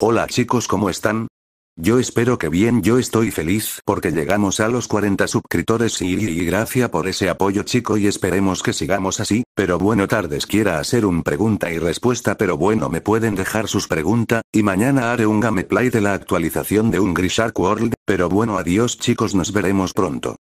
Hola chicos, ¿cómo están? Yo espero que bien, yo estoy feliz porque llegamos a los 40 suscriptores y, gracias por ese apoyo chico y esperemos que sigamos así, pero bueno tardes quiera hacer un pregunta y respuesta pero bueno me pueden dejar sus preguntas, y mañana haré un gameplay de la actualización de un Grishark World, pero bueno adiós chicos nos veremos pronto.